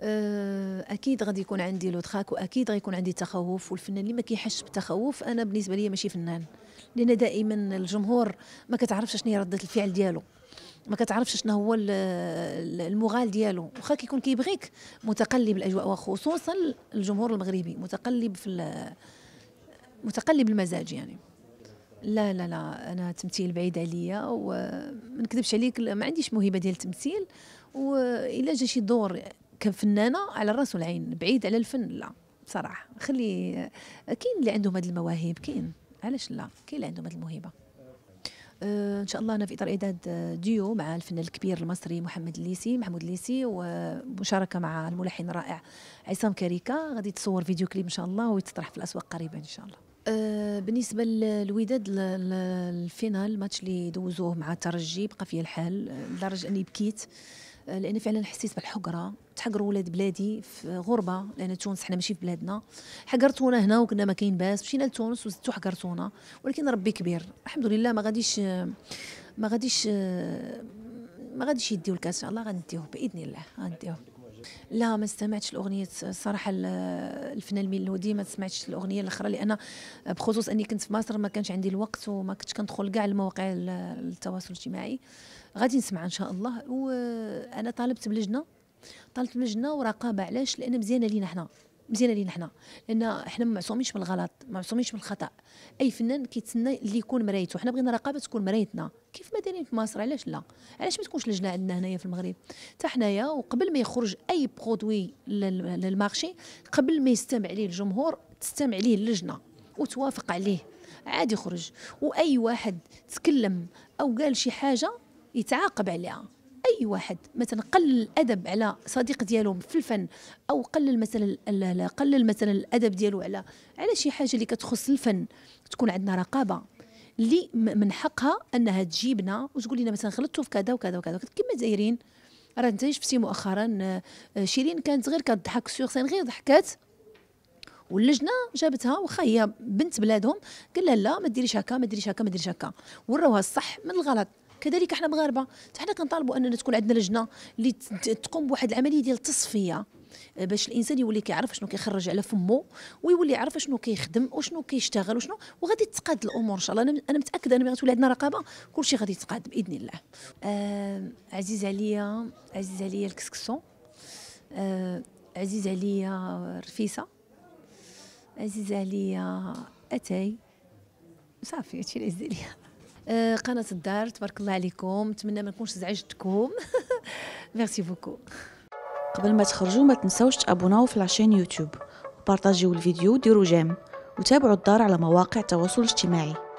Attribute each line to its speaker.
Speaker 1: أه، اكيد غادي يكون عندي لو تراك واكيد يكون عندي تخوف والفنان اللي ما كيحش بالتخوف انا بالنسبه لي ماشي فنان لان دائما الجمهور ما كتعرفش شنو هي رده الفعل ديالو ما كتعرفش شنو هو المغال ديالو واخا كيكون كيبغيك متقلب الاجواء وخصوصا الجمهور المغربي متقلب في متقلب المزاج يعني لا لا لا انا التمثيل بعيد عليا وما نكذبش عليك ما عنديش موهبه ديال التمثيل والا جا شي دور كفنانه على الراس والعين بعيد على الفن لا بصراحه خلي كاين اللي عندهم هذه المواهب كاين علاش لا كاين اللي عندهم هذه الموهبه آه، ان شاء الله انا في اطار اعداد ديو مع الفنان الكبير المصري محمد الليسي محمود الليسي ومشاركه مع الملحن الرائع عصام كاريكا غادي تصور فيديو كليب ان شاء الله ويتطرح في الاسواق قريبا ان شاء الله آه، بالنسبة للوداد الفينال الماتش اللي دوزوه مع الترجي بقى في الحال لدرجة أني بكيت آه، لأن فعلا حسيت بالحقرة تحقروا ولاد بلادي في غربة لأن تونس حنا ماشي في بلادنا حقرتونا هنا وكنا ما كاين باس مشينا لتونس وزدتو حقرتونا ولكن ربي كبير الحمد لله ما غاديش ما غاديش آه، ما غاديش يديو الكاس ان شاء الله غنديوه باذن الله غنديوه لا ما استمعتش الاغنيه صراحه الفنان الميلودي ما سمعتش الاغنيه الاخرى لان بخصوص اني كنت في مصر ما كانش عندي الوقت وما كنتش كندخل كاع المواقع التواصل الاجتماعي غادي نسمع ان شاء الله وانا طالبت بلجنه طالبت بلجنه ورقابه علاش لان مزيانه لينا حنا مزيانه لينا حنا لان حنا ما معصومينش من الغلط ما معصومينش من الخطا اي فنان كيتسنى اللي يكون مرايته حنا بغينا الرقابه تكون مرايتنا كيف ما دايرين في مصر علاش لا علاش ما تكونش لجنه عندنا هنايا في المغرب حتى حنايا وقبل ما يخرج اي برودوي للمارشي قبل ما يستمع ليه الجمهور تستمع ليه اللجنه وتوافق عليه عادي يخرج واي واحد تكلم او قال شي حاجه يتعاقب عليها اي واحد مثلا قلل الادب على صديق ديالهم في الفن او قلل مثلا قلل مثلا الادب ديالو على على شي حاجه اللي كتخص الفن تكون عندنا رقابه اللي من حقها انها تجيبنا وتقول لنا مثلا غلطتوا في كذا وكذا وكذا كما دايرين راه انت شفتي مؤخرا آه، آه، شيرين كانت غير كتضحك سيغ سين غير ضحكات واللجنه جابتها واخا هي بنت بلادهم قال لها لا ما ديريش هكا ما ديريش هكا ما ديريش هكا وروها الصح من الغلط كذلك احنا مغاربه حنا كنطالبوا اننا تكون عندنا لجنه اللي تقوم بواحد العمليه ديال التصفيه آه، باش الانسان يولي كيعرف شنو كيخرج على فمه ويولي يعرف شنو كيخدم وشنو كيشتغل وشنو وغادي تتقاد الامور ان شاء الله انا متاكده ان غتولي عندنا رقابه كلشي غادي يتقاد باذن الله آه عزيز عليا عزيز عليا الكسكسو آه عزيز عليا رفيسه عزيز عليا اتاي صافي هادشي اللي عزيز عليا آه، قناه الدار تبارك الله عليكم نتمنى ما نكونش زعجتكم ميرسي بوكو قبل ما تخرجوا ما تنساوش تابوناو في لاشين يوتيوب وبارطاجيو الفيديو وديروا جيم وتابعوا الدار على مواقع التواصل الاجتماعي